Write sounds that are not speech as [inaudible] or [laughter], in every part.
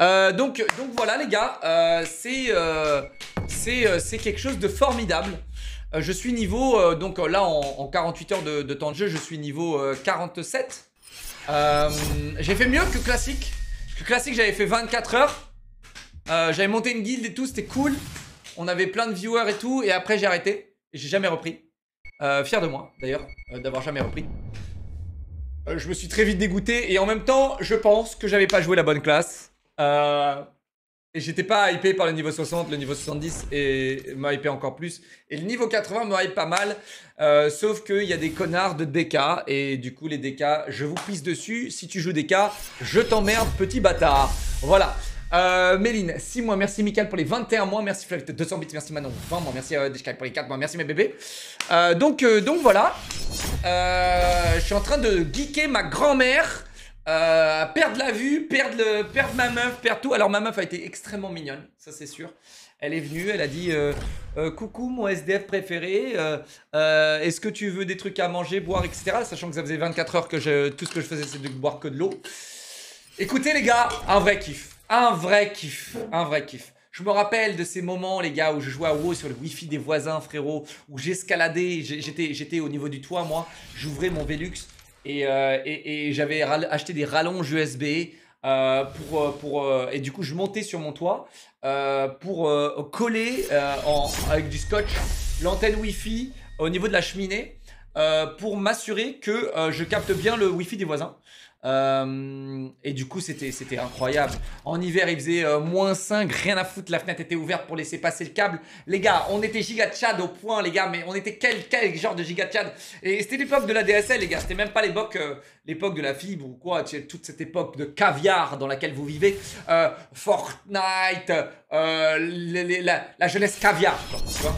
Euh, donc, voilà les gars, euh, euh, c'est quelque chose de formidable. je suis niveau, donc là en, 48 heures de, temps de jeu, je suis niveau 47. j'ai fait mieux que classique. Que classique j'avais fait 24 heures. j'avais monté une guilde et tout, c'était cool. On avait plein de viewers et tout, et après j'ai arrêté. Et j'ai jamais repris. fier de moi d'ailleurs, d'avoir jamais repris je me suis très vite dégoûté et en même temps, je pense que j'avais pas joué la bonne classe. Euh, et j'étais pas hypé par le niveau 60, le niveau 70 et m'a hypé encore plus. Et le niveau 80 m'a hypé pas mal, euh, sauf qu'il y a des connards de DK. Et du coup, les DK, je vous pisse dessus. Si tu joues DK, je t'emmerde, petit bâtard. Voilà. Euh, Méline, 6 mois, merci Michael pour les 21 mois, merci Flavit 200 bits, merci Manon 20 mois, merci euh, pour les 4 mois, merci mes bébés. donc, donc voilà, je suis en train de geeker ma grand-mère euh, perdre la vue, perdre, le, perdre ma meuf, perdre tout. Alors ma meuf a été extrêmement mignonne, ça c'est sûr. Elle est venue, elle a dit euh, euh, Coucou mon SDF préféré, est-ce que tu veux des trucs à manger, boire, etc. » Sachant que ça faisait 24 heures que tout ce que je faisais C'était de boire que de l'eau. Écoutez les gars, un vrai kiff, un vrai kiff, un vrai kiff. Je me rappelle de ces moments, les gars, où je jouais à WoW sur le wifi des voisins, frérot, où j'escaladais, j'étais au niveau du toit, moi, j'ouvrais mon Velux, euh, et, j'avais acheté des rallonges USB. Euh, euh, et du coup je montais sur mon toit pour coller avec du scotch l'antenne Wi-Fi au niveau de la cheminée pour m'assurer que je capte bien le Wi-Fi des voisins euh, et du coup, c'était incroyable. En hiver, il faisait euh, moins 5, rien à foutre, la fenêtre était ouverte pour laisser passer le câble. Les gars, on était giga au point, les gars, mais on était quel, genre de giga Et c'était l'époque de la DSL, les gars, c'était même pas l'époque euh, l'époque de la fibre ou quoi, toute cette époque de caviar dans laquelle vous vivez. Fortnite, la, jeunesse caviar, tu vois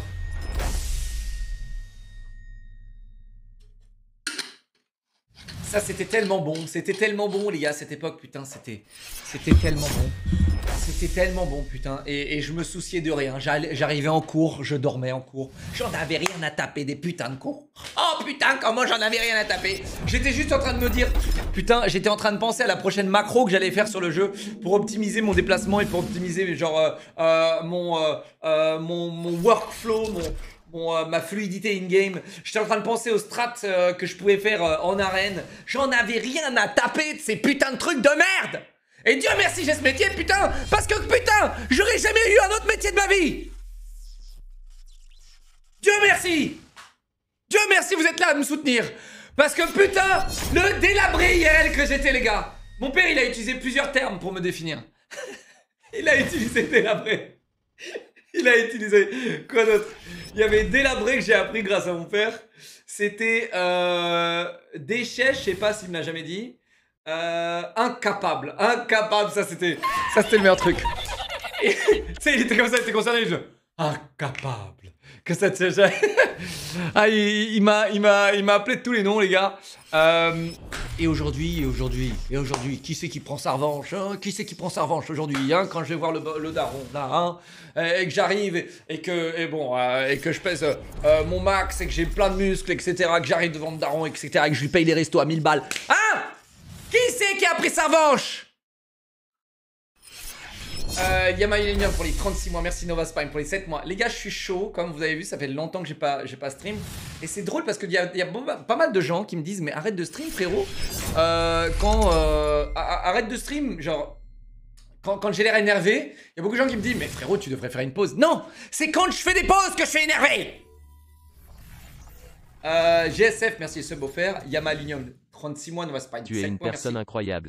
Ça, c'était tellement bon. C'était tellement bon, les gars, cette époque, putain. C'était c'était tellement bon. C'était tellement bon, putain. Et, je me souciais de rien. J'arrivais en cours, je dormais en cours. J'en avais rien à taper des putains de cours. Oh putain, comment j'en avais rien à taper. J'étais juste en train de me dire, putain, j'étais en train de penser à la prochaine macro que j'allais faire sur le jeu pour optimiser mon déplacement et pour optimiser genre euh, euh, mon, euh, mon, mon workflow, mon, Bon, euh, ma fluidité in-game. J'étais en train de penser aux strats euh, que je pouvais faire euh, en arène. J'en avais rien à taper de ces putains de trucs de merde Et Dieu merci, j'ai ce métier, putain Parce que, putain, j'aurais jamais eu un autre métier de ma vie Dieu merci Dieu merci, vous êtes là à me soutenir Parce que, putain, le délabré IRL que j'étais, les gars Mon père, il a utilisé plusieurs termes pour me définir. [laughs] il a utilisé délabré il a utilisé quoi d'autre Il y avait délabré que j'ai appris grâce à mon père. C'était euh, déchet, je sais pas s'il me l'a jamais dit. Euh, incapable, incapable, ça c'était ça c'était le meilleur truc. [laughs] Tu sais, il était comme ça, il était concerné, incapable que ça te... [laughs] ah, il, m'a, il, m'a, appelé de tous les noms, les gars. Euh, et aujourd'hui, et aujourd'hui, et aujourd'hui, qui c'est qui prend sa revanche hein? Qui c'est qui prend sa revanche aujourd'hui hein Quand je vais voir le, le daron, là, hein et, que j'arrive, et, que, et bon, euh, et que je pèse euh, mon max, et que j'ai plein de muscles, etc., que j'arrive devant le daron, etc., et que je lui paye les restos à 1000 balles. Hein Qui c'est qui a pris sa revanche euh, Yama pour les 36 mois, merci Nova Spine pour les 7 mois. Les gars, je suis chaud, comme vous avez vu, ça fait longtemps que j'ai pas, pas stream. Et c'est drôle parce qu'il y a, y a bah, pas mal de gens qui me disent, mais arrête de stream frérot. Euh, quand... Euh, arrête de stream, genre... Quand, quand j'ai l'air énervé, il y a beaucoup de gens qui me disent, mais frérot, tu devrais faire une pause. Non, c'est quand je fais des pauses que je suis énervé. GSF, merci ce beau faire Yama 36 mois, Nova Spine. Tu es une personne incroyable.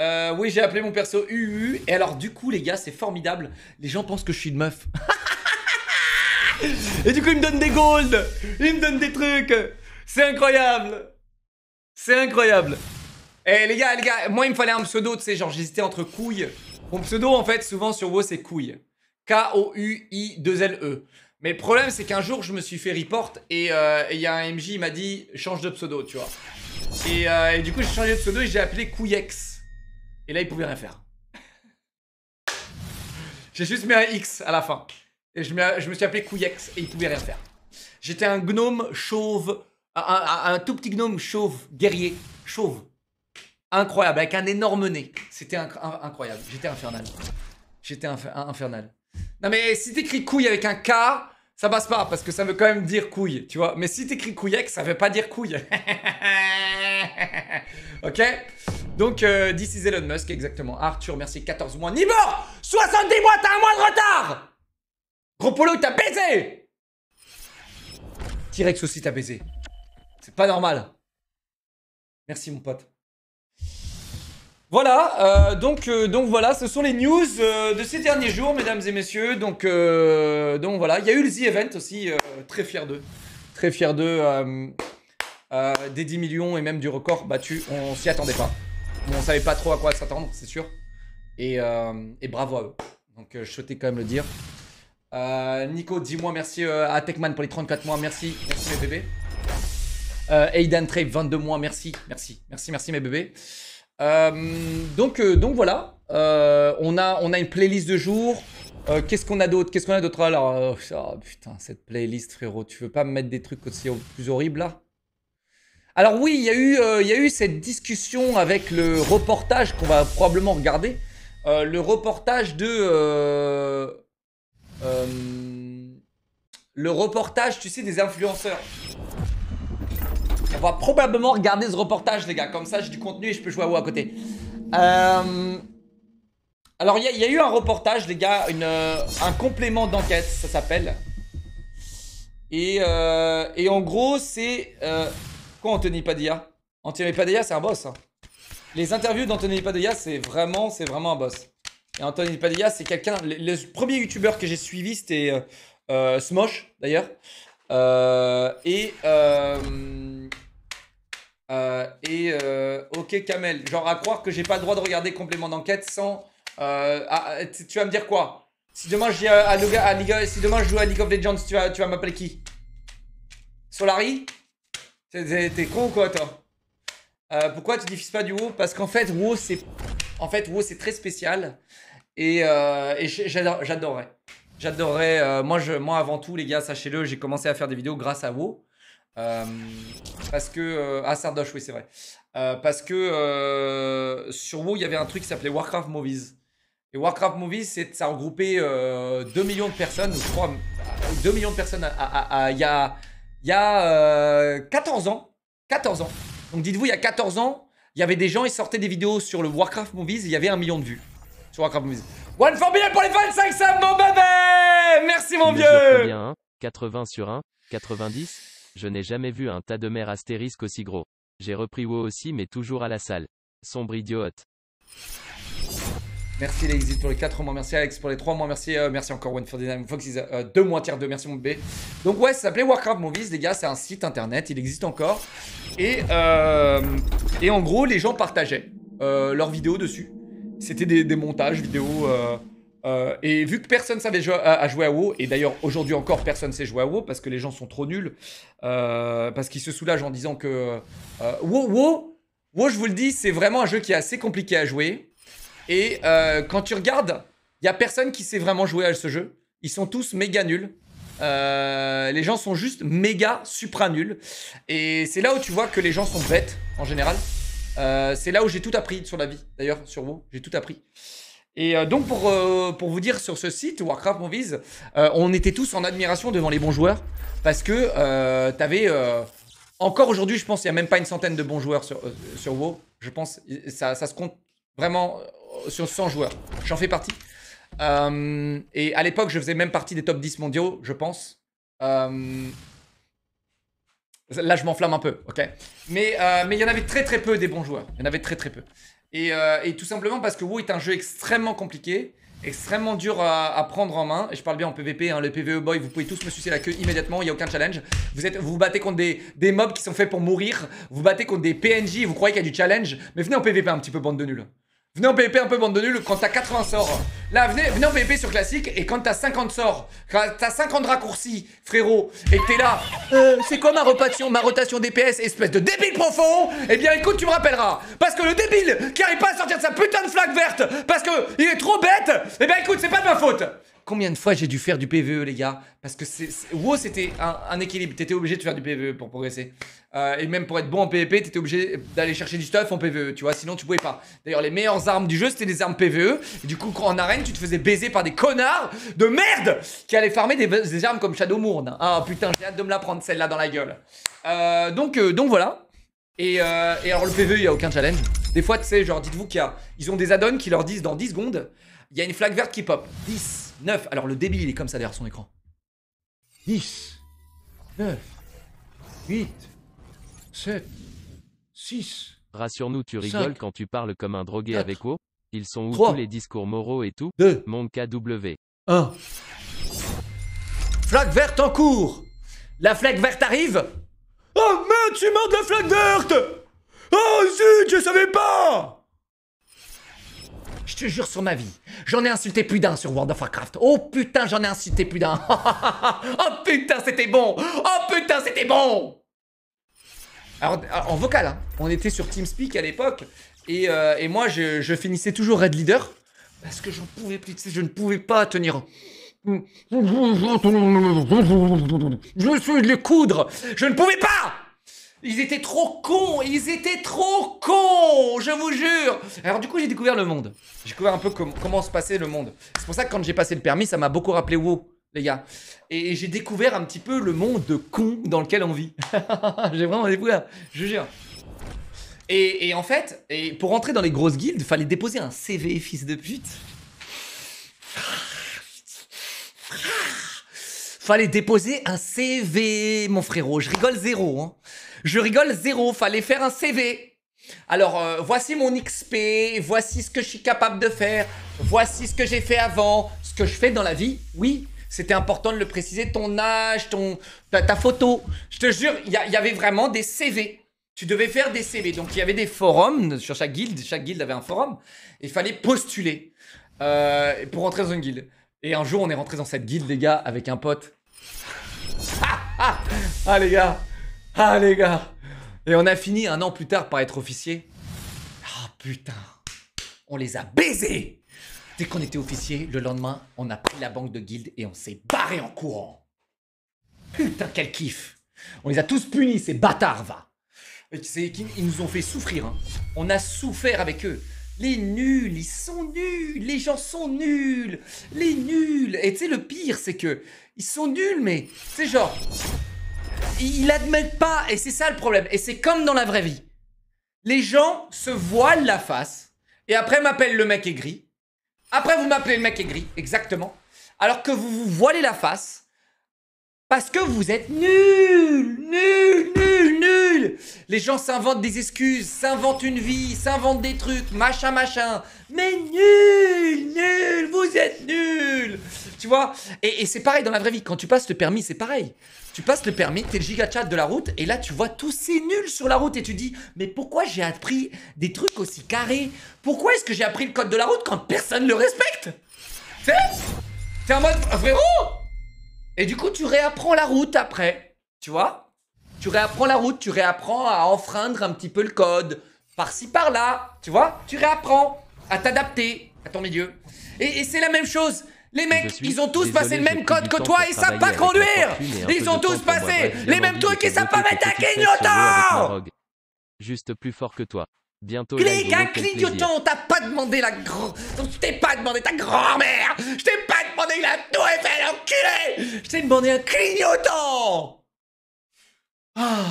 Euh, oui, j'ai appelé mon perso UU. Et alors, du coup, les gars, c'est formidable. Les gens pensent que je suis une meuf. [laughs] et du coup, ils me donnent des gold Ils me donnent des trucs. C'est incroyable. C'est incroyable. Eh, les gars, les gars, moi, il me fallait un pseudo, tu sais, genre, j'hésitais entre couilles. Mon pseudo, en fait, souvent sur WoW, c'est couille. K-O-U-I-2-L-E. Mais le problème, c'est qu'un jour, je me suis fait report et euh, il y a un MJ, il m'a dit, change de pseudo, tu vois. Et, euh, et du coup, j'ai changé de pseudo et j'ai appelé Couillex. Et là, il pouvait rien faire. [laughs] J'ai juste mis un X à la fin. Et je, me, suis appelé Couillex et il pouvait rien faire. J'étais un gnome chauve, un, tout petit gnome chauve, guerrier, chauve. Incroyable, avec un énorme nez. C'était incroyable. J'étais infernal. J'étais infernal. Non mais si t'écris couille avec un K, ça passe pas parce que ça veut quand même dire couille, tu vois. Mais si t'écris couillex, ça veut pas dire couille. [laughs] ok donc, euh, this Elon Musk, exactement. Arthur, merci, 14 mois. Nibor 70 mois, t'as un mois de retard Gros il t'as baisé T-Rex aussi, t'as baisé. C'est pas normal. Merci, mon pote. Voilà, euh, donc, euh, donc voilà, ce sont les news euh, de ces derniers jours, mesdames et messieurs. Donc, donc voilà, il y a eu le z Event aussi, très fier d'eux. Très fier d'eux, des 10 millions et même du record battu, on s'y attendait pas on savait pas trop à quoi s'attendre, c'est sûr. Et, euh, bravo à eux. Donc euh, je souhaitais quand même le dire. Euh, Nico, dis-moi merci à Techman pour les 34 mois. Merci, merci mes bébés. Aiden, Trape, 22 mois. Merci, merci, merci, merci mes bébés. donc, donc voilà, on, a, on a une playlist de jour. Qu'est-ce qu'on a d'autre Qu'est-ce qu'on a d'autre Alors, oh, putain, cette playlist, frérot, tu veux pas me mettre des trucs aussi plus horribles là alors oui, il y, a eu, euh, eu cette discussion avec le reportage qu'on va probablement regarder. Euh, le reportage de... Euh, le reportage, tu sais, des influenceurs. On va probablement regarder ce reportage, les gars. Comme ça, j'ai du contenu et je peux jouer à vous à côté. Alors, il y, a eu un reportage, les gars. Une, un complément d'enquête, ça s'appelle. Et, et, en gros, c'est pourquoi Anthony Padilla Anthony Padilla, c'est un boss. Hein. Les interviews d'Anthony Padilla, c'est vraiment, c'est vraiment un boss. Et Anthony Padilla, c'est quelqu'un. Le, premier youtubeur que j'ai suivi, c'était euh, euh, Smosh, d'ailleurs. Euh, et. et. ok, Kamel. Genre, à croire que j'ai pas le droit de regarder complément d'enquête sans. Ah, tu vas me dire quoi si demain, je si demain, je joue à League of Legends, tu vas, tu vas m'appeler qui Solari T'es con ou quoi, toi euh, Pourquoi tu diffuses pas du WoW Parce qu'en fait, WoW, c'est en fait, WoW, très spécial. Et, euh, et j'adorerais. Euh, moi, moi, avant tout, les gars, sachez-le, j'ai commencé à faire des vidéos grâce à WoW. parce que. ah, Sardoche, oui, c'est vrai. parce que sur WoW, il y avait un truc qui s'appelait Warcraft Movies. Et Warcraft Movies, ça regroupait 2 millions de personnes, 2 millions de personnes à, à, y a il y a 14 euh, ans. 14 ans. Donc dites-vous, il y a 14 ans, il y avait des gens, ils sortaient des vidéos sur le Warcraft Movies, et il y avait un million de vues sur Warcraft Movies. One formidable pour les 25 subs, mon bébé Merci mon vieux bien hein, 80 sur 1, 90 Je n'ai jamais vu un tas de mer astérisque aussi gros. J'ai repris WoW aussi mais toujours à la salle. Sombre idiote. Merci les pour les 4 mois, merci Alex pour les 3 mois, merci, euh, merci encore One for Dynamic Fox, 2 euh, mois tiers 2, merci mon bébé. Donc ouais, ça s'appelait Warcraft Movies, les gars, c'est un site internet, il existe encore. Et, euh, et en gros, les gens partageaient leurs vidéos dessus. C'était des, montages vidéo. et vu que personne savait jouer à, jouer à WoW, et d'ailleurs aujourd'hui encore personne sait jouer à WoW parce que les gens sont trop nuls, parce qu'ils se soulagent en disant que WoW, WoW, WoW, je vous le dis, c'est vraiment un jeu qui est assez compliqué à jouer. Et euh, quand tu regardes, il y a personne qui sait vraiment jouer à ce jeu. Ils sont tous méga nuls. Euh, les gens sont juste méga supra Et c'est là où tu vois que les gens sont bêtes en général. Euh, c'est là où j'ai tout appris sur la vie, d'ailleurs, sur vous, j'ai tout appris. Et donc, pour, pour vous dire, sur ce site, Warcraft Movies, on était tous en admiration devant les bons joueurs parce que tu avais... encore aujourd'hui, je pense, il n'y a même pas une centaine de bons joueurs sur, sur WoW. Je pense, ça, ça se compte vraiment euh, sur 100 joueurs. J'en fais partie. Euh, et à l'époque, je faisais même partie des top 10 mondiaux, je pense. Euh, là, je m'enflamme un peu, ok Mais mais il y en avait très très peu des bons joueurs. Il y en avait très très peu. Et, tout simplement parce que WoW est un jeu extrêmement compliqué, extrêmement dur à, prendre en main. Et je parle bien en PvP, hein, le PvE boy, vous pouvez tous me sucer la queue immédiatement, il n'y a aucun challenge. Vous êtes, vous, battez contre des, mobs qui sont faits pour mourir, vous, vous battez contre des PNJ, vous croyez qu'il y a du challenge, mais venez en PvP un petit peu, bande de nuls. Venez en PvP un peu bande de nuls quand t'as 80 sorts. Là, venez, venez en PvP sur classique et quand t'as 50 sorts, quand t'as 50 raccourcis, frérot, et que t'es là, euh, c'est quoi ma rotation, ma rotation DPS, espèce de débile profond Eh bien, écoute, tu me rappelleras. Parce que le débile qui arrive pas à sortir de sa putain de flaque verte parce que il est trop bête, eh bien, écoute, c'est pas de ma faute. Combien de fois j'ai dû faire du PVE, les gars Parce que c'est, WoW, c'était un, équilibre. T'étais obligé de faire du PVE pour progresser. Euh, et même pour être bon en PvP, t'étais obligé d'aller chercher du stuff en PVE, tu vois. Sinon, tu pouvais pas. D'ailleurs, les meilleures armes du jeu, c'était des armes PVE. Et du coup, en arène, tu te faisais baiser par des connards de merde qui allaient farmer des, armes comme Shadow Ah putain, j'ai hâte de me la prendre, celle-là, dans la gueule. Euh, donc, euh, donc voilà. Et, alors le PvE, il n'y a aucun challenge. Des fois, tu sais, genre, dites-vous qu'il y a... Ils ont des add-ons qui leur disent dans 10 secondes, il y a une flaque verte qui pop. 10, 9. Alors le débit, il est comme ça derrière son écran. 10, 9, 8, 7, 6. Rassure-nous, tu rigoles 5, quand tu parles comme un drogué 4, avec O. Ils sont où 3, tous les discours moraux et tout 2, Mon KW. 1. Flaque verte en cours La flaque verte arrive Oh merde, tu mords de la flaque verte Oh zut, je savais pas je te jure sur ma vie. J'en ai insulté plus d'un sur World of Warcraft. Oh putain, j'en ai insulté plus d'un. [laughs] oh putain, c'était bon. Oh putain, c'était bon. Alors, en vocal, hein. on était sur TeamSpeak à l'époque. Et, euh, moi, je, finissais toujours Red Leader. Parce que j'en pouvais plus. Je ne pouvais pas tenir. Je suis les coudre. Je ne pouvais pas. Ils étaient trop cons, ils étaient trop cons, je vous jure. Alors du coup, j'ai découvert le monde. J'ai découvert un peu comment se passait le monde. C'est pour ça que quand j'ai passé le permis, ça m'a beaucoup rappelé WoW, les gars. Et j'ai découvert un petit peu le monde de cons dans lequel on vit. [laughs] j'ai vraiment découvert, je vous jure. Et, en fait, et pour rentrer dans les grosses guildes, fallait déposer un CV, fils de pute. Ah, Fallait déposer un CV, mon frérot. Je rigole zéro. Hein. Je rigole zéro. Fallait faire un CV. Alors, euh, voici mon XP. Voici ce que je suis capable de faire. Voici ce que j'ai fait avant. Ce que je fais dans la vie. Oui, c'était important de le préciser. Ton âge, ton, ta, photo. Je te jure, il y, avait vraiment des CV. Tu devais faire des CV. Donc, il y avait des forums sur chaque guilde. Chaque guilde avait un forum. Il fallait postuler euh, pour rentrer dans une guilde. Et un jour, on est rentré dans cette guilde, les gars, avec un pote ah les gars Ah les gars Et on a fini un an plus tard par être officier. Ah putain On les a baisés Dès qu'on était officier, le lendemain, on a pris la banque de guilde et on s'est barré en courant. Putain, quel kiff On les a tous punis, ces bâtards, va Ils nous ont fait souffrir. Hein. On a souffert avec eux les nuls, ils sont nuls, les gens sont nuls, les nuls. Et tu sais, le pire, c'est que ils sont nuls, mais c'est genre, ils admettent pas, et c'est ça le problème. Et c'est comme dans la vraie vie. Les gens se voilent la face, et après m'appellent le mec gris. Après, vous m'appelez le mec gris, exactement. Alors que vous vous voilez la face, parce que vous êtes nuls, nul, nul. Les gens s'inventent des excuses, s'inventent une vie, s'inventent des trucs, machin, machin. Mais nul, nul, vous êtes nul. Tu vois Et, c'est pareil dans la vraie vie. Quand tu passes le permis, c'est pareil. Tu passes le permis, t'es le giga chat de la route, et là tu vois tous ces nuls sur la route, et tu dis, mais pourquoi j'ai appris des trucs aussi carrés Pourquoi est-ce que j'ai appris le code de la route quand personne le respecte T'es un mode, frérot Et du coup, tu réapprends la route après, tu vois tu réapprends la route, tu réapprends à enfreindre un petit peu le code. Par-ci, par-là, tu vois, tu réapprends à t'adapter à ton milieu. Et, c'est la même chose. Les mecs, ils ont tous passé le même code que toi, ils savent pas conduire Ils ont tous passé bah, les mêmes trucs, ils savent pas mettre un clignotant Juste plus fort que toi. Bientôt Clique un clignotant, on t'a pas demandé la grand... Je t'ai pas demandé ta grand-mère Je t'ai pas demandé la tour Eiffel, enculé Je t'ai demandé un clignotant ah.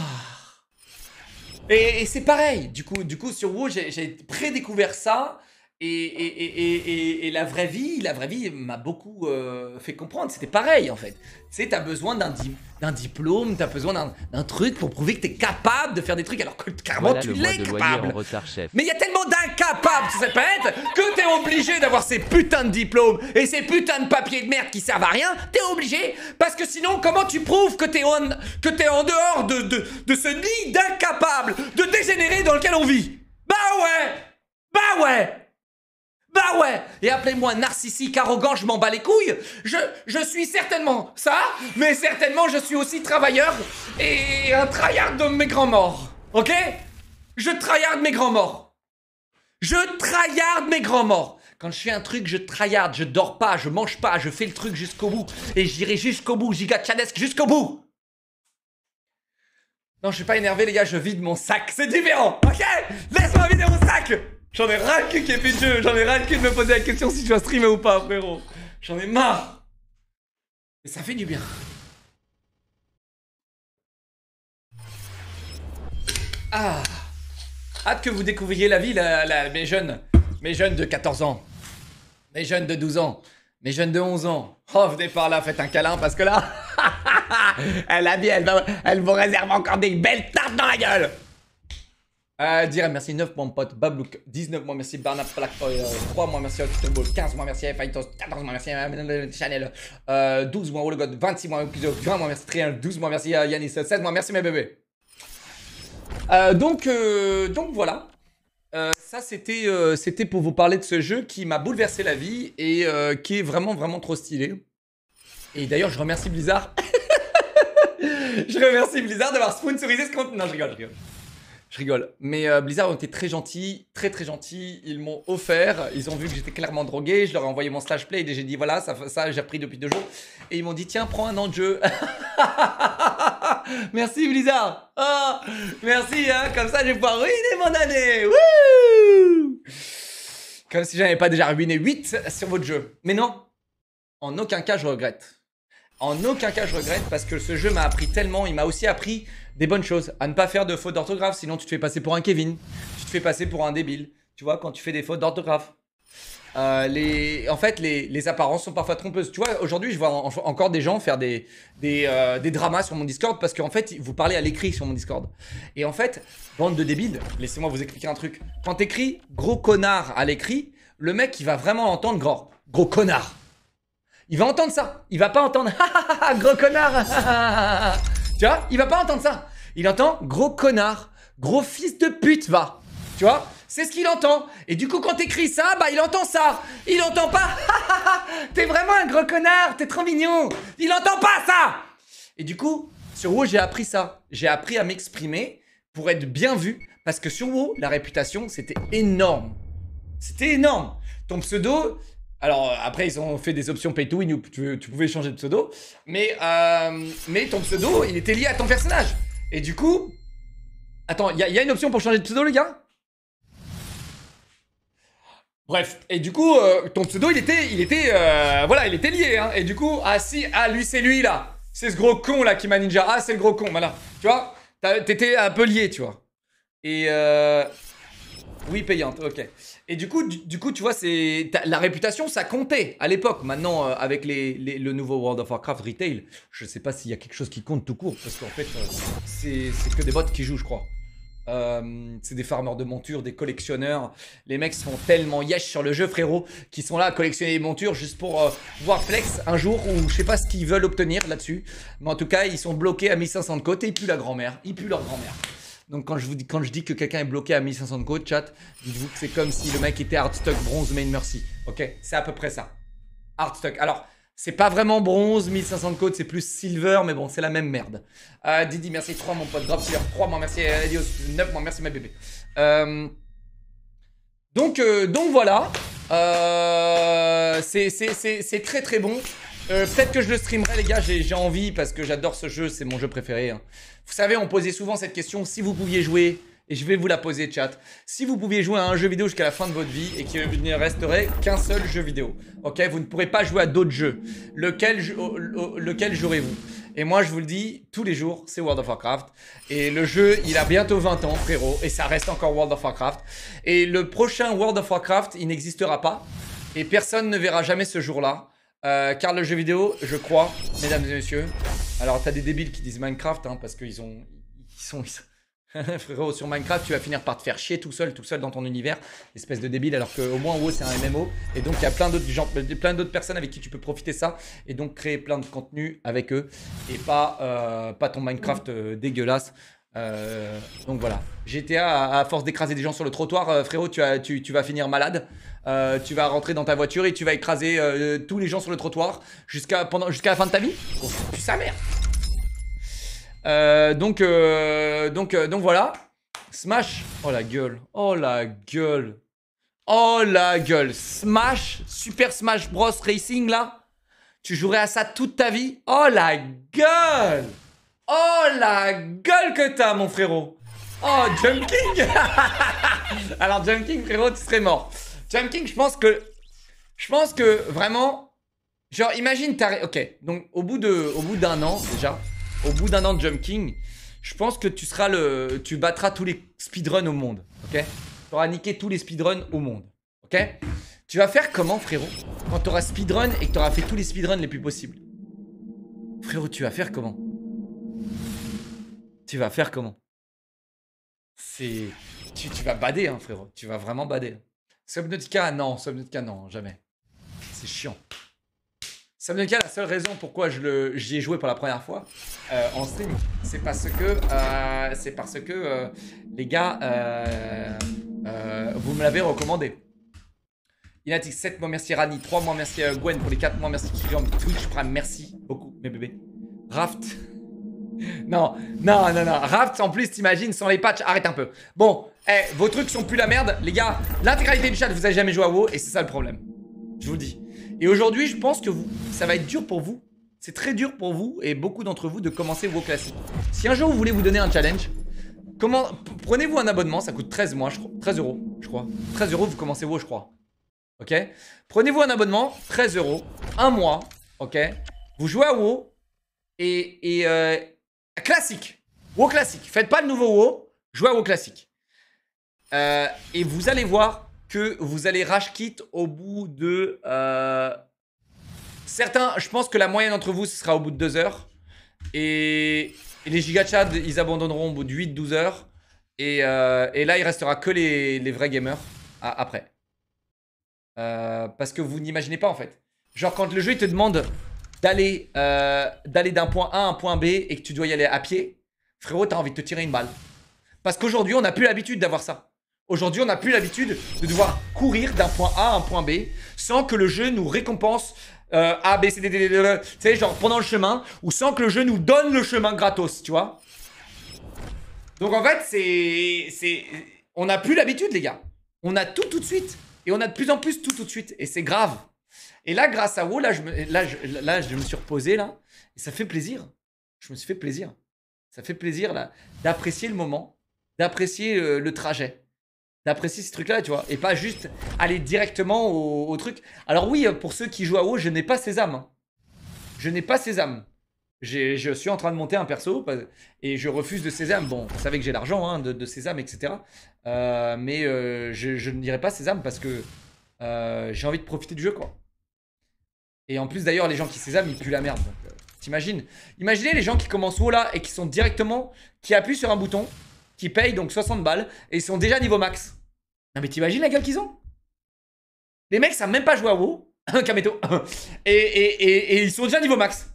et, c'est pareil, du coup, du coup sur WoW, j'ai prédécouvert ça et, la vraie vie, la vraie vie m'a beaucoup euh, fait comprendre. C'était pareil en fait. Tu sais, t'as besoin d'un, d'un diplôme, t'as besoin d'un, truc pour prouver que t'es capable de faire des trucs alors que clairement tu l'es capable. Mais il y a tellement d'incapables ça peut être, que t'es obligé d'avoir ces putains de diplômes et ces putains de papiers de merde qui servent à rien. T'es obligé parce que sinon, comment tu prouves que t'es en, que t'es en dehors de, de, de ce nid d'incapables, de dégénérés dans lequel on vit Bah ouais Bah ouais bah ouais Et appelez-moi narcissique, arrogant, je m'en bats les couilles je, je suis certainement ça, mais certainement je suis aussi travailleur et un tryhard de mes grands morts. Ok Je tryhard mes grands morts. Je tryhard mes grands morts. Quand je fais un truc, je tryhard, je dors pas, je mange pas, je fais le truc jusqu'au bout. Et j'irai jusqu'au bout, giga tchadesque, jusqu'au bout Non, je suis pas énervé les gars, je vide mon sac, c'est différent, ok Laisse-moi vider mon sac J'en ai ras le qu'il y e. J'en ai ras le de me poser la question si tu vas streamer ou pas, frérot. J'en ai marre. Mais ça fait du bien. Ah. Hâte que vous découvriez la vie, mes jeunes. Mes jeunes de 14 ans. Mes jeunes de 12 ans. Mes jeunes de 11 ans. Oh, venez par là, faites un câlin parce que là. [laughs] Elle a elle, va, elle vous réserve encore des belles tartes dans la gueule. Euh, merci 9 mois, mon pote. Bablook 19 mois, merci. Barnab, Black 3 euh, mois, merci. 15 mois, merci. Fighters, 14 mois, merci. Euh, Chanel, euh, 12 mois, God, 26 mois, 20 mois, merci. 12 mois, merci. Euh, Yanis, 16 mois, merci, mes bébés. donc, donc voilà. ça, c'était c'était pour vous parler de ce jeu qui m'a bouleversé la vie et qui est vraiment, vraiment trop stylé. Et d'ailleurs, je remercie Blizzard. [laughs] je remercie Blizzard d'avoir sponsorisé ce contenu. Non, je rigole, je rigole. Je rigole. Mais euh, Blizzard ont été très gentils, très très gentils. Ils m'ont offert, ils ont vu que j'étais clairement drogué. Je leur ai envoyé mon slash play et j'ai dit voilà, ça, ça j'ai appris depuis deux jours. Et ils m'ont dit tiens, prends un an de jeu. [laughs] merci Blizzard. Ah, merci, hein. comme ça je vais pouvoir ruiner mon année. comme si j'avais pas déjà ruiné 8 sur votre jeu. Mais non, en aucun cas je regrette. En aucun cas, je regrette parce que ce jeu m'a appris tellement. Il m'a aussi appris des bonnes choses. À ne pas faire de fautes d'orthographe, sinon tu te fais passer pour un Kevin. Tu te fais passer pour un débile. Tu vois, quand tu fais des fautes d'orthographe. Euh, en fait, les, apparences sont parfois trompeuses. Tu vois, aujourd'hui, je vois encore des gens faire des, euh, des, dramas sur mon Discord parce qu'en fait, vous parlez à l'écrit sur mon Discord. Et en fait, bande de débiles, laissez-moi vous expliquer un truc. Quand t'écris gros connard à l'écrit, le mec, il va vraiment entendre gros, gros connard il va entendre ça. Il va pas entendre [laughs] ah, ah, ah, gros connard. tu vois, il va pas entendre ça. Il entend gros connard, gros fils de pute va. Tu vois, c'est ce qu'il entend. Et du coup, quand t'écris ça, bah il entend ça. Il entend pas. [laughs] t'es vraiment un gros connard, t'es trop mignon. Il entend pas ça. Et du coup, sur WoW, j'ai appris ça. J'ai appris à m'exprimer pour être bien vu. Parce que sur WoW, la réputation, c'était énorme. C'était énorme. Ton pseudo, alors euh, après, ils ont fait des options pay to win où tu, pouvais changer de pseudo, mais, euh, mais ton pseudo, il était lié à ton personnage. Et du coup, attends, il y, a une option pour changer de pseudo, les gars Bref, et du coup, euh, ton pseudo, il était, il était, voilà, il était lié. Hein. Et du coup, ah si, ah lui, c'est lui là, c'est ce gros con là qui m'a ninja. Ah, c'est le gros con, voilà. Tu vois, t'étais un peu lié, tu vois. Et oui, payante, ok. Et du coup, du, coup, tu vois, c'est la réputation, ça comptait à l'époque. Maintenant, euh, avec les, le nouveau World of Warcraft Retail, je sais pas s'il y a quelque chose qui compte tout court, parce qu'en fait, euh, c'est que des bots qui jouent, je crois. Euh, c'est des farmers de montures, des collectionneurs. Les mecs sont tellement yesh sur le jeu, frérot, qui sont là à collectionner les montures juste pour voir flex un jour ou je sais pas ce qu'ils veulent obtenir là-dessus. Mais en tout cas, ils sont bloqués à 1500 de côté, ils puent la grand-mère, ils puent leur grand-mère. Donc quand je, vous dis, quand je dis que quelqu'un est bloqué à 1500 codes, chat, dites-vous que c'est comme si le mec était hardstuck bronze main mercy. Ok C'est à peu près ça. Hardstuck. Alors, c'est pas vraiment bronze, 1500 codes, c'est plus silver, mais bon, c'est la même merde. Euh, Didi, merci 3, mon pote. drop 3 mois, merci Adios. Euh, 9 mois, merci ma bébé. Euh, donc, donc voilà. c'est très très bon. Euh, peut-être que je le streamerai, les gars. J'ai envie parce que j'adore ce jeu. C'est mon jeu préféré. Hein. Vous savez, on posait souvent cette question si vous pouviez jouer. Et je vais vous la poser, chat. Si vous pouviez jouer à un jeu vidéo jusqu'à la fin de votre vie et qu'il ne resterait qu'un seul jeu vidéo, ok Vous ne pourrez pas jouer à d'autres jeux. Lequel, lequel jouerez-vous et moi, je vous le dis, tous les jours, c'est World of Warcraft. Et le jeu, il a bientôt 20 ans, frérot. Et ça reste encore World of Warcraft. Et le prochain World of Warcraft, il n'existera pas. Et personne ne verra jamais ce jour-là car euh, le jeu vidéo, je crois, mesdames et messieurs. Alors, t'as des débiles qui disent Minecraft, hein, parce qu'ils ont. Ils sont. [laughs] Frérot, sur Minecraft, tu vas finir par te faire chier tout seul, tout seul dans ton univers, espèce de débile, alors qu'au moins WoW c'est un MMO, et donc il y a plein d'autres gens, euh, plein d'autres personnes avec qui tu peux profiter ça, et donc créer plein de contenu avec eux, et pas, euh, pas ton Minecraft dégueulasse. Euh, donc voilà, GTA, à, force d'écraser des gens sur le trottoir, euh, frérot, tu, vas finir malade. Euh, tu vas rentrer dans ta voiture et tu vas écraser tous les gens sur le trottoir jusqu'à jusqu'à la fin de ta vie. Oh, tu sa mère. donc, donc, donc voilà. Smash. Oh la gueule. Oh la gueule. Oh la gueule. Smash. Super Smash Bros Racing là. Tu jouerais à ça toute ta vie. Oh la gueule. Oh la gueule que t'as, mon frérot Oh, Jump King [laughs] Alors, Jump King, frérot, tu serais mort. Jump King, je pense que... Je pense que, vraiment... Genre, imagine, t'as... Ok, donc, au bout de, au bout d'un an, déjà, au bout d'un an de Jump King, je pense que tu seras le... Tu battras tous les speedruns au monde, ok Tu auras niqué tous les speedruns au monde, ok Tu vas faire comment, frérot Quand t'auras speedrun et que t'auras fait tous les speedruns les plus possibles Frérot, tu vas faire comment tu vas faire comment C'est. Tu, vas bader, hein, frérot. Tu vas vraiment bader. Subnautica, non. Subnautica, non, jamais. C'est chiant. Subnautica, la seule raison pourquoi je j'y ai joué pour la première fois euh, en stream, c'est parce que, euh, c'est parce que euh, les gars, vous me l'avez recommandé. Inatic 7, mois, merci Rani, 3, mois, merci Gwen, pour les 4, mois, merci Kylian, Twitch Prime, merci beaucoup mes bébés. Raft, [laughs] Non, non, non, non. Raft, en plus, t'imagines, sans les patchs, arrête un peu. Bon, eh, vos trucs sont plus la merde. Les gars, l'intégralité du chat, vous avez jamais joué à WoW, et c'est ça le problème. Je vous le dis. Et aujourd'hui, je pense que vous, ça va être dur pour vous. C'est très dur pour vous, et beaucoup d'entre vous, de commencer WoW classique. Si un jour vous voulez vous donner un challenge, comment prenez-vous un abonnement, ça coûte 13 mois, 13 euros, je crois. 13 euros, vous commencez WoW, je crois. Ok Prenez-vous un abonnement, 13 euros, un mois, ok Vous jouez à WoW, et, euh, Classique. WoW classique. Faites pas de nouveau WoW. Jouez à WoW classique. Euh, et vous allez voir que vous allez rage kit au bout de... Euh, certains, je pense que la moyenne entre vous, ce sera au bout de 2 heures. Et, les gigachad, ils abandonneront au bout de 8-12 heures. Euh, et, là, il restera que les, vrais gamers après. parce que vous n'imaginez pas en fait. Genre quand le jeu il te demande d'aller euh, d'un point A à un point B et que tu dois y aller à pied, frérot, t'as envie de te tirer une balle. Parce qu'aujourd'hui, on n'a plus l'habitude d'avoir ça. Aujourd'hui, on n'a plus l'habitude de devoir courir d'un point A à un point B sans que le jeu nous récompense euh, A, B, C, D, D, D, D, D tu sais, genre pendant le chemin, ou sans que le jeu nous donne le chemin gratos, tu vois. Donc en fait, c'est... On n'a plus l'habitude, les gars. On a tout tout de suite. Et on a de plus en plus tout tout de suite. Et c'est grave. Et là, grâce à WoW, là, je me, là, je, me suis reposé, là. Et ça fait plaisir. Je me suis fait plaisir. Ça fait plaisir, là, d'apprécier le moment, d'apprécier euh, le, trajet, d'apprécier ce truc là tu vois. Et pas juste aller directement au, truc. Alors oui, euh, pour ceux qui jouent à WoW, je n'ai pas ces âmes. Hein. Je n'ai pas ces Je suis en train de monter un perso et je refuse de ces Bon, vous savez que j'ai l'argent hein, de, de etc. Euh, mais je, ne dirai pas ces parce que j'ai envie de profiter du jeu, quoi. Et en plus d'ailleurs les gens qui s'exament ils puent la merde. Euh, t'imagines Imaginez les gens qui commencent WoW là et qui sont directement, qui appuient sur un bouton, qui payent donc 60 balles et ils sont déjà niveau max. Non mais t'imagines la gueule qu'ils ont Les mecs savent même pas jouer à WoW, [laughs] Kameto, [laughs] et, et, ils sont déjà niveau max.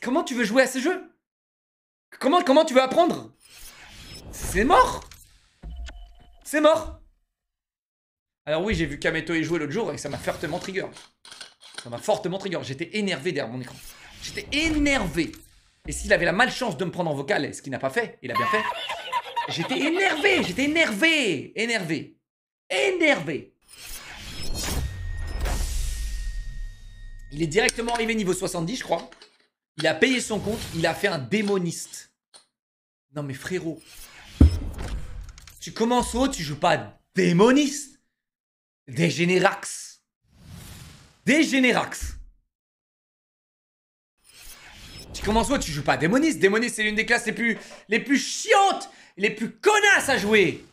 Comment tu veux jouer à ce jeu comment, comment tu veux apprendre C'est mort C'est mort alors oui, j'ai vu Kameto y jouer l'autre jour et ça m'a fortement trigger. Ça m'a fortement trigger. J'étais énervé derrière mon écran. J'étais énervé. Et s'il avait la malchance de me prendre en vocal, ce qu'il n'a pas fait, il a bien fait. J'étais énervé, j'étais énervé, énervé, énervé. Il est directement arrivé niveau 70, je crois. Il a payé son compte, il a fait un démoniste. Non mais frérot, tu commences haut, tu joues pas démoniste. Dégénérax. Dégénérax. Tu commences où tu joues pas à démoniste c'est l'une des classes les plus, les plus chiantes, les plus connasses à jouer.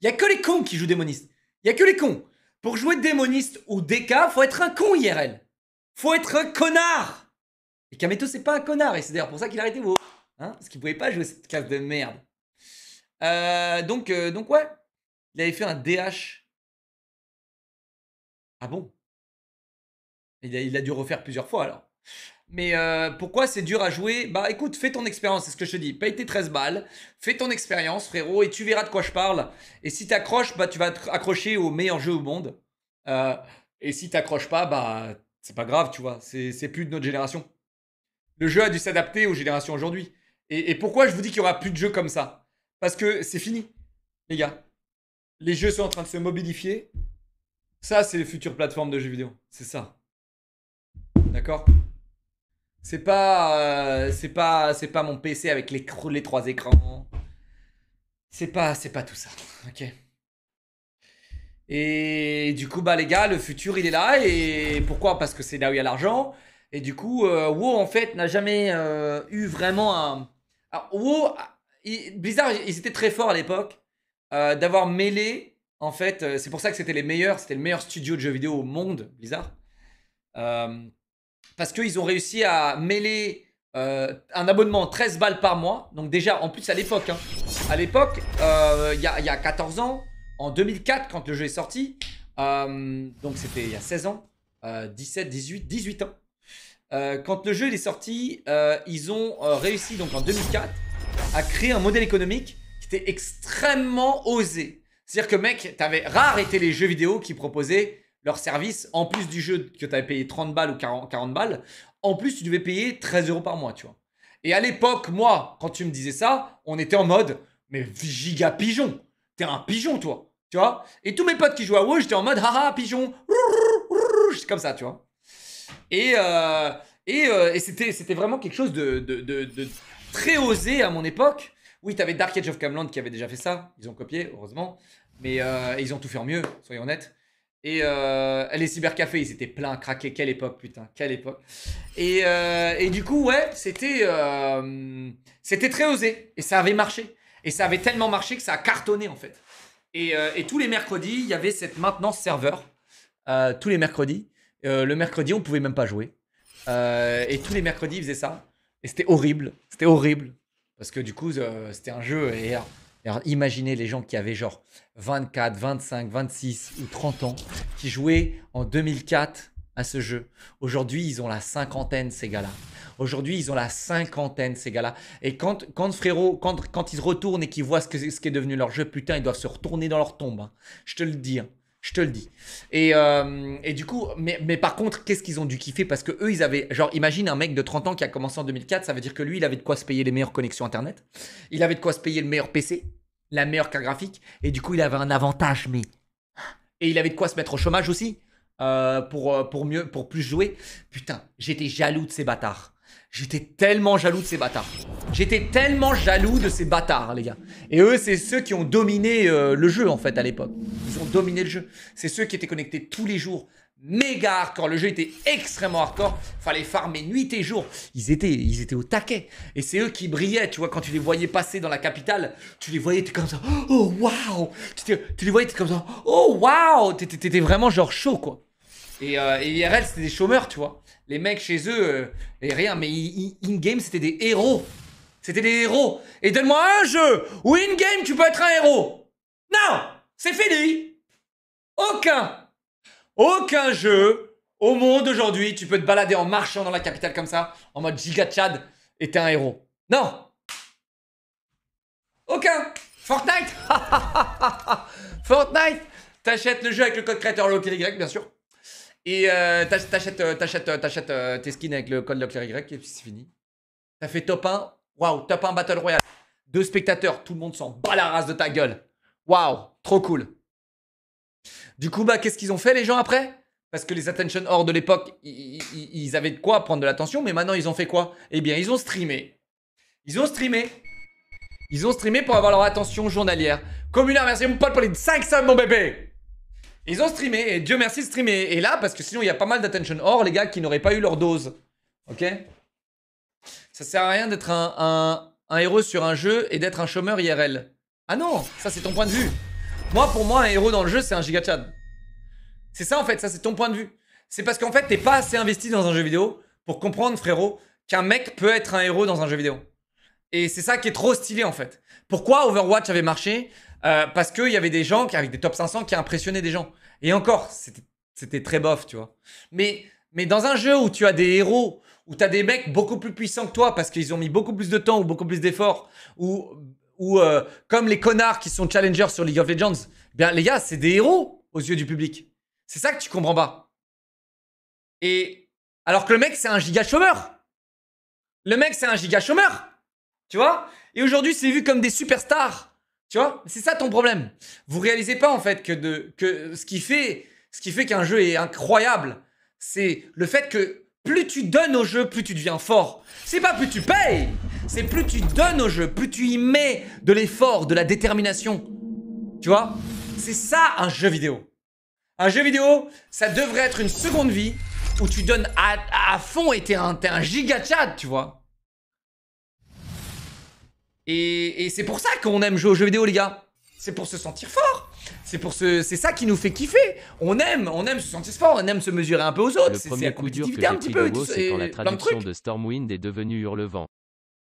Y a que les cons qui jouent démoniste. Y a que les cons. Pour jouer démoniste ou DK, faut être un con IRL. Faut être un connard. Et Kameto, c'est pas un connard. Et c'est d'ailleurs pour ça qu'il a arrêté vous, Hein Parce qu'il pouvait pas jouer cette classe de merde. Euh, donc, euh, donc ouais. Il avait fait un DH. Ah bon il a, dû refaire plusieurs fois alors. Mais euh, pourquoi c'est dur à jouer Bah écoute, fais ton expérience, c'est ce que je te dis. Paye tes 13 balles, fais ton expérience, frérot, et tu verras de quoi je parle. Et si t'accroches, bah tu vas accrocher au meilleur jeu au monde. Euh, et si t'accroches pas, bah c'est pas grave, tu vois. C'est plus de notre génération. Le jeu a dû s'adapter aux générations aujourd'hui. Et, pourquoi je vous dis qu'il y aura plus de jeux comme ça Parce que c'est fini, les gars. Les jeux sont en train de se mobilifier ça, c'est les futures plateformes de jeux vidéo. C'est ça. D'accord C'est pas, euh, c'est pas, c'est pas mon PC avec les, trois écrans. C'est pas, c'est pas tout ça. Ok. Et du coup, bah les gars, le futur il est là. Et pourquoi Parce que c'est là où il y a l'argent. Et du coup, euh, WoW en fait n'a jamais euh, eu vraiment un. Alors, WoW, il, Blizzard, ils étaient très forts à l'époque d'avoir mêlé en fait, euh, c'est pour ça que c'était les meilleurs, c'était le meilleur studio de jeux vidéo au monde, Blizzard. Euh, parce qu'ils ont réussi à mêler euh, un abonnement 13 balles par mois. Donc déjà, en plus à l'époque, hein. à l'époque, il y, a 14 ans, en 2004 quand le jeu est sorti, donc c'était il y a 16 ans, 17, 18, 18 ans. quand le jeu est sorti, ils ont réussi donc en 2004 à créer un modèle économique qui était extrêmement osé. C'est-à-dire que, mec, t'avais rare été les jeux vidéo qui proposaient leur service, en plus du jeu que t'avais payé 30 balles ou 40, balles, en plus tu devais payer 13 euros par mois, tu vois. Et à l'époque, moi, quand tu me disais ça, on était en mode, mais giga pigeon, t'es un pigeon, toi, tu vois. Et tous mes potes qui jouaient à WoW, j'étais en mode, haha, pigeon, c'est comme ça, tu vois. Et, et, c'était, c'était vraiment quelque chose de très osé à mon époque. Oui, tu avais Dark Age of Camelot qui avait déjà fait ça. Ils ont copié, heureusement. Mais euh, ils ont tout fait en mieux, soyons honnêtes. Et euh, les cybercafés, ils étaient pleins, craqués. Quelle époque, putain, quelle époque. Et, euh, du coup, ouais, c'était très osé. Et ça avait marché. Et ça avait tellement marché que ça a cartonné, en fait. Et, tous les mercredis, il y avait cette maintenance serveur. tous les mercredis. le mercredi, on pouvait même pas jouer. et tous les mercredis, ils faisaient ça. Et c'était horrible. C'était horrible. Parce que du coup, euh, c'était un jeu. Et imaginez les gens qui avaient genre 24, 25, 26 ou 30 ans, qui jouaient en 2004 à ce jeu. Aujourd'hui, ils ont la cinquantaine, ces gars-là. Aujourd'hui, ils ont la cinquantaine, ces gars-là. Et quand, quand frérot, quand, ils retournent et qu'ils voient ce qu'est ce est devenu leur jeu, putain, ils doivent se retourner dans leur tombe. Hein. Je te le dis. Hein. Je te le dis. Et, euh, du coup, mais, par contre, qu'est-ce qu'ils ont dû kiffer Parce que eux, ils avaient, genre, imagine un mec de 30 ans qui a commencé en 2004, ça veut dire que lui, il avait de quoi se payer les meilleures connexions Internet, il avait de quoi se payer le meilleur PC, la meilleure carte graphique, et du coup, il avait un avantage, mais. Et il avait de quoi se mettre au chômage aussi, euh, pour, euh, pour, mieux, pour plus jouer. Putain, j'étais jaloux de ces bâtards. J'étais tellement jaloux de ces bâtards. J'étais tellement jaloux de ces bâtards, les gars. Et eux, c'est ceux qui ont dominé euh, le jeu, en fait, à l'époque. Ils ont dominé le jeu. C'est ceux qui étaient connectés tous les jours. Méga hardcore. Le jeu était extrêmement hardcore. Fallait farmer nuit et jour. Ils étaient, ils étaient au taquet. Et c'est eux qui brillaient, tu vois. Quand tu les voyais passer dans la capitale, tu les voyais, comme ça. Oh, waouh! Tu, les voyais, es comme ça. Oh, waouh! T'étais vraiment genre chaud, quoi. Et, euh, IRL, c'était des chômeurs, tu vois. Les mecs chez eux, euh, et rien, mais in-game, c'était des héros. C'était des héros. Et donne-moi un jeu où in-game, tu peux être un héros. Non C'est fini Aucun Aucun jeu au monde aujourd'hui, tu peux te balader en marchant dans la capitale comme ça, en mode giga Chad, et t'es un héros. Non Aucun Fortnite [laughs] Fortnite T'achètes le jeu avec le code créateur local bien sûr. Et euh, t'achètes, euh, euh, tes skins avec le code y et puis c'est fini. T'as fait top 1. Waouh, top 1 Battle Royale. Deux spectateurs, tout le monde s'en bat la race de ta gueule. Waouh, trop cool. Du coup, bah, qu'est-ce qu'ils ont fait les gens après Parce que les attention hors de l'époque, ils, avaient de quoi prendre de l'attention, mais maintenant ils ont fait quoi Eh bien, ils ont streamé. Ils ont streamé. Ils ont streamé pour avoir leur attention journalière. Communard, merci mon pote pour les 5 subs, mon bébé ils ont streamé, et Dieu merci streamé. Et là, parce que sinon, il y a pas mal d'attention or, les gars, qui n'auraient pas eu leur dose. Ok Ça sert à rien d'être un, héros sur un jeu et d'être un chômeur IRL. Ah non, ça c'est ton point de vue. Moi, pour moi, un héros dans le jeu, c'est un gigachad. C'est ça en fait, ça c'est ton point de vue. C'est parce qu'en fait, t'es pas assez investi dans un jeu vidéo pour comprendre, frérot, qu'un mec peut être un héros dans un jeu vidéo. Et c'est ça qui est trop stylé en fait. Pourquoi Overwatch avait marché euh, parce qu'il y avait des gens qui, avec des top 500 qui impressionnaient des gens. Et encore, c'était très bof, tu vois. Mais, dans un jeu où tu as des héros, où tu as des mecs beaucoup plus puissants que toi parce qu'ils ont mis beaucoup plus de temps ou beaucoup plus d'efforts, ou, euh, comme les connards qui sont challengers sur League of Legends, bien les gars, c'est des héros aux yeux du public. C'est ça que tu comprends pas. Et alors que le mec, c'est un giga chômeur. Le mec, c'est un giga chômeur. Tu vois Et aujourd'hui, c'est vu comme des superstars. Tu vois C'est ça ton problème. Vous réalisez pas en fait que, que ce qui fait ce qui fait qu'un jeu est incroyable, c'est le fait que plus tu donnes au jeu, plus tu deviens fort. C'est pas plus tu payes, c'est plus tu donnes au jeu, plus tu y mets de l'effort, de la détermination. Tu vois C'est ça un jeu vidéo. Un jeu vidéo, ça devrait être une seconde vie où tu donnes à, fond et t'es un, un giga tu vois. Et, c'est pour ça qu'on aime jouer aux jeux vidéo, les gars. C'est pour se sentir fort. C'est pour c'est ça qui nous fait kiffer. On aime, on aime se sentir fort, on aime se mesurer un peu aux autres. Le premier coup dur que j'ai pris de WoW, c'est quand la traduction de, Stormwind est devenue Hurlevent.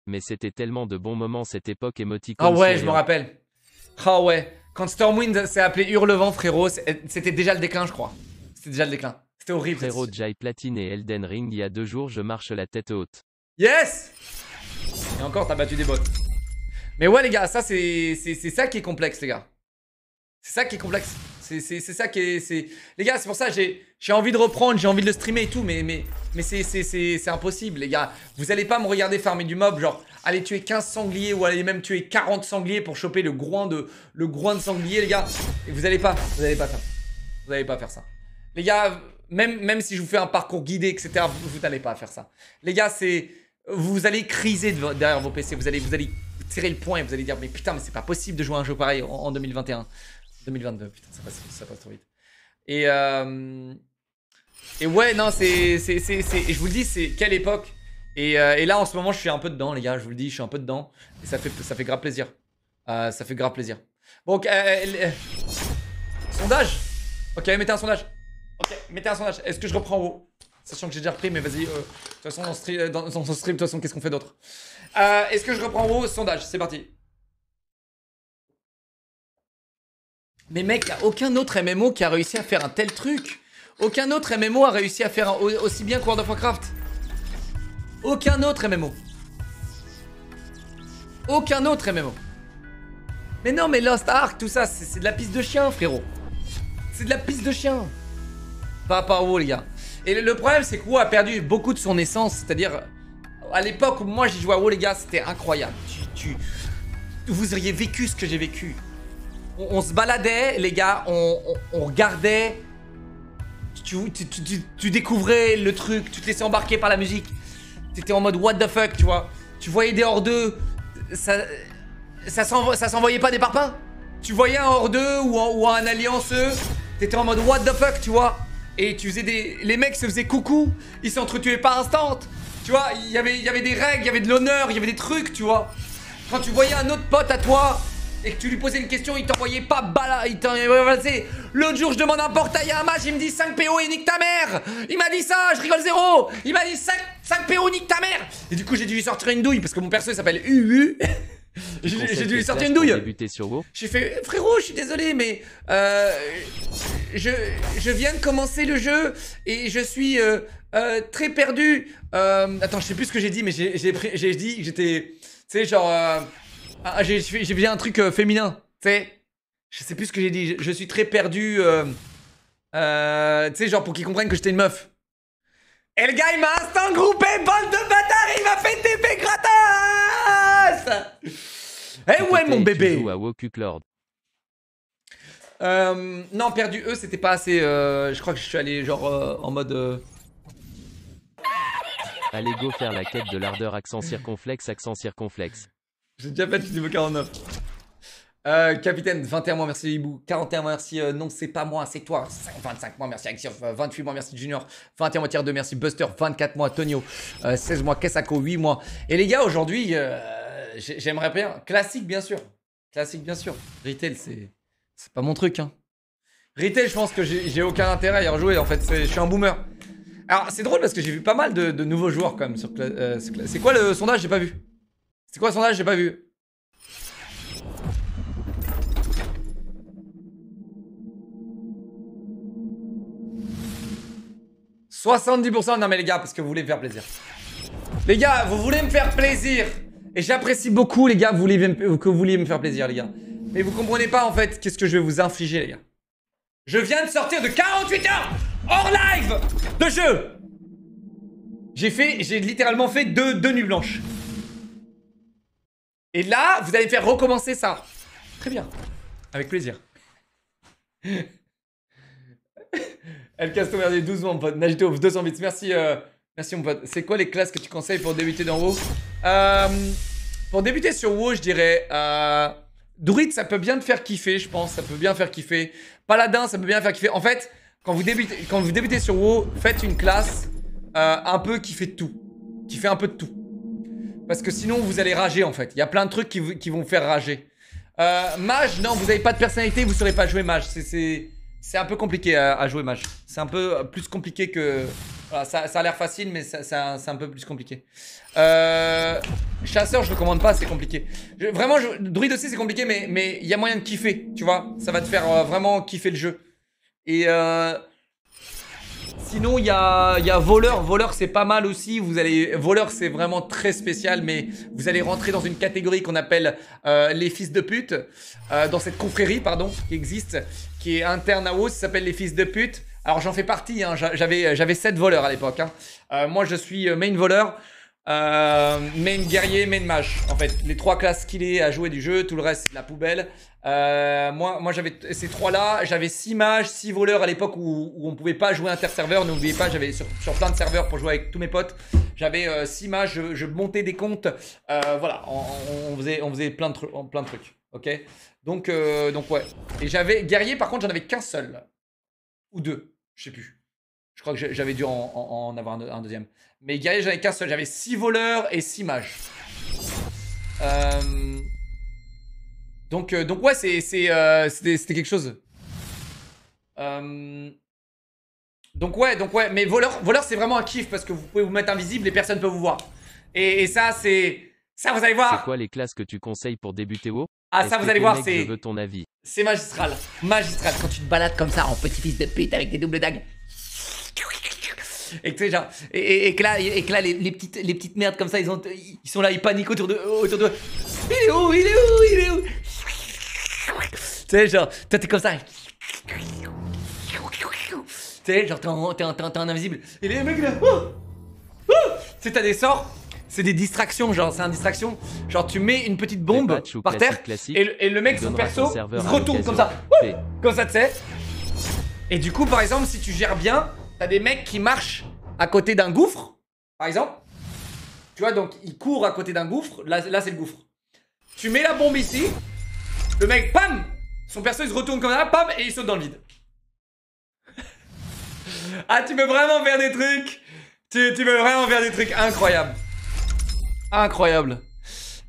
Mais c'était tellement de bons moments cette époque émotique. Ah ouais, je me rappelle. Ah ouais, quand Stormwind s'est appelé Hurlevent, frérot, c'était déjà le déclin, je crois. C'était déjà le déclin. C'était horrible. Frérot, Jai Platine et Elden Ring, il y a deux jours, je marche la tête haute. Yes. Et encore, t'as battu des bottes. Mais ouais, les gars, ça, c'est ça qui est complexe, les gars. C'est ça qui est complexe. C'est ça qui est. Les gars, c'est pour ça j'ai envie de reprendre, j'ai envie de le streamer et tout, mais, mais, mais c'est impossible, les gars. Vous allez pas me regarder farmer du mob, genre, aller tuer 15 sangliers ou aller même tuer 40 sangliers pour choper le groin de, le groin de sanglier, les gars. Et vous allez pas, vous allez pas faire ça. Vous allez pas faire ça. Les gars, même, même si je vous fais un parcours guidé, etc., vous n'allez pas faire ça. Les gars, c'est. Vous allez criser derrière vos PC, vous allez, vous allez tirer le point et vous allez dire, mais putain, mais c'est pas possible de jouer un jeu pareil en, 2021. 2022, putain, ça passe, trop vite. Et, euh, et ouais, non, c'est. Je vous le dis, c'est quelle époque. Euh, et, là, en ce moment, je suis un peu dedans, les gars, je vous le dis, je suis un peu dedans. Et ça fait, ça fait grave plaisir. Euh, ça fait grave plaisir. Bon, ok. Euh, sondage Ok, mettez un sondage. Ok, mettez un sondage. Est-ce que je reprends haut Sachant que j'ai déjà repris, mais vas-y. de toute façon, dans, son stream, de toute façon, qu'est-ce qu'on fait d'autre euh, est-ce que je reprends au sondage C'est parti. Mais mec, aucun autre MMO qui a réussi à faire un tel truc. Aucun autre MMO a réussi à faire aussi bien que World of Warcraft. Aucun autre MMO. Aucun autre MMO. Mais non, mais Lost Ark, tout ça, c'est de la piste de chien, frérot. C'est de la piste de chien. Pas par les gars. Et le problème, c'est que WoW a perdu beaucoup de son essence, c'est-à-dire à l'époque où moi j'ai joué à WoW, les gars, c'était incroyable. Tu, vous auriez vécu ce que j'ai vécu. On, se baladait, les gars, on, regardait. Tu, découvrais le truc, tu te laissais embarquer par la musique. T'étais en mode what the fuck, tu vois. Tu voyais des hors deux, ça, ça s'envoyait pas des parpaings. Tu voyais un hors deux ou un, alliance un allianceux, t'étais en mode what the fuck, tu vois. Et tu faisais des. Les mecs se faisaient coucou, ils s'entretuaient par instant. Tu vois, y il y avait des règles, il y avait de l'honneur, il y avait des trucs, tu vois. Quand tu voyais un autre pote à toi et que tu lui posais une question, il t'envoyait pas bala. Il L'autre jour, je demande un portail à un match, il me dit 5 PO et nique ta mère. Il m'a dit ça, je rigole zéro. Il m'a dit 5, 5 PO, nique ta mère. Et du coup, j'ai dû lui sortir une douille parce que mon perso il s'appelle UU. [laughs] J'ai dû lui sortir une douille. J'ai fait frérot, je suis désolé, mais euh, je, je viens de commencer le jeu et je suis euh, euh, très perdu. attends, je sais plus ce que j'ai dit, mais j'ai dit que j'étais, tu sais, genre, ah, j'ai fait un truc féminin, tu sais. Je sais plus ce que j'ai dit. Je, je, suis très perdu. tu sais, genre pour qu'ils comprennent que j'étais une meuf. Et le gars, il m'a instant groupé, bande de bâtards. il m'a fait TP gratos Eh ouais, mon bébé euh, non, perdu E, c'était pas assez. Euh, je crois que je suis allé genre euh, en mode. Euh, Allez, go faire la quête de l'ardeur, accent circonflexe, accent circonflexe. J'ai déjà du niveau 49. Euh, capitaine, 21 mois, merci Hibou. 41 mois, merci. Euh, non, c'est pas moi, c'est toi. 25 mois, merci Axif 28 euh, mois, merci Junior. 21 mois, tiers 2, merci Buster. 24 mois, Tonio. 16 euh, mois, Kessako. 8 mois. Et les gars, aujourd'hui, j'aimerais bien. Classique, bien sûr. Classique, bien sûr. Retail, c'est pas mon truc. Hein. Retail, je pense que j'ai aucun intérêt à y rejouer. En fait, je suis un boomer. Alors, c'est drôle parce que j'ai vu pas mal de, nouveaux joueurs quand même. sur C'est quoi le sondage J'ai pas vu. C'est quoi le sondage J'ai pas vu. 70%, non mais les gars, parce que vous voulez me faire plaisir. Les gars, vous voulez me faire plaisir. Et j'apprécie beaucoup, les gars, vous voulez que vous vouliez me faire plaisir, les gars. Mais vous comprenez pas, en fait, qu'est-ce que je vais vous infliger, les gars. Je viens de sortir de 48 heures hors live de jeu. J'ai fait, j'ai littéralement fait deux, deux nuits blanches. Et là, vous allez faire recommencer ça. Très bien. Avec plaisir. [laughs] casse Castro, merci 12 mon pote. Najito, 200 bits. Merci, euh, merci, mon pote. C'est quoi les classes que tu conseilles pour débuter dans WoW euh, Pour débuter sur WoW, je dirais. Euh, Druid, ça peut bien te faire kiffer, je pense. Ça peut bien faire kiffer. Paladin, ça peut bien faire kiffer. En fait, quand vous débutez, quand vous débutez sur WoW, faites une classe un peu qui fait tout. Qui fait un peu de tout. Parce que sinon, vous allez rager, en fait. Il y a plein de trucs qui, qui vont vous faire rager. mage, non, vous n'avez pas de personnalité, vous ne saurez pas jouer mage. C'est. C'est un peu compliqué à, jouer Mage. Euh, c'est un peu plus compliqué que... ça, a l'air facile, mais c'est un, peu plus compliqué. chasseur, je le commande pas, c'est compliqué. vraiment, je, druide aussi, c'est compliqué, mais il y a moyen de kiffer, tu vois. Ça va te faire euh, vraiment kiffer le jeu. Et euh, sinon, il y a, voleur. Voleur, c'est pas mal aussi. Vous allez, voleur, c'est vraiment très spécial, mais vous allez rentrer dans une catégorie qu'on appelle les fils de pute, dans cette confrérie, pardon, qui existe qui est interne à s'appelle Les Fils de pute. Alors j'en fais partie, hein. j'avais, j'avais 7 voleurs à l'époque. Hein. Euh, moi je suis euh, main voleur, euh, main guerrier, main mage. En fait, les trois classes qu'il est à jouer du jeu, tout le reste c'est de la poubelle. moi, moi j'avais ces trois-là, j'avais 6 mages, 6 voleurs à l'époque où, où, on pouvait pas jouer inter-serveur. N'oubliez pas, j'avais sur, plein de serveurs pour jouer avec tous mes potes. J'avais 6 mages, je, montais des comptes. voilà, on, on, faisait, on faisait plein de, plein de trucs. Ok Donc, euh, donc ouais. Et j'avais guerrier, par contre, j'en avais qu'un seul. Ou deux. Je sais plus. Je crois que j'avais dû en, en, avoir un, deuxième. Mais guerrier, j'en avais qu'un seul. J'avais six voleurs et six mages. Euh, donc, euh, donc ouais, c'est, c'était, quelque chose. Donc ouais, donc ouais, mais voleur, voleur c'est vraiment un kiff parce que vous pouvez vous mettre invisible et personne peut vous voir. Et, ça, c'est... Ça, vous allez voir. C'est quoi les classes que tu conseilles pour débuter au ah, ça, vous allez voir, c'est. C'est magistral. Magistral. Quand tu te balades comme ça en petit fils de pute avec des doubles dagues. Et que, genre, et, et, et que là, et que là les, petites, les petites merdes comme ça, ils, ont, ils sont là, ils paniquent autour de, autour de. Il est où Il est où Il est où Tu sais, genre, toi, t'es comme ça. Tu sais, genre, t'es en, en, en, invisible. Et les mecs là. c'est oh, oh tu sais, t'as des sorts c'est des distractions, genre, c'est un distraction. Genre, tu mets une petite bombe par terre et le, mec, son perso, se retourne comme ça. comme ça, tu sais. Et du coup, par exemple, si tu gères bien, t'as des mecs qui marchent à côté d'un gouffre, par exemple. Tu vois, donc ils courent à côté d'un gouffre. Là, c'est le gouffre. Tu mets la bombe ici. Le mec, pam Son perso, il se retourne comme ça, pam, et il saute dans le vide. [laughs] ah, tu veux vraiment faire des trucs tu, tu veux vraiment faire des trucs incroyables. Incroyable.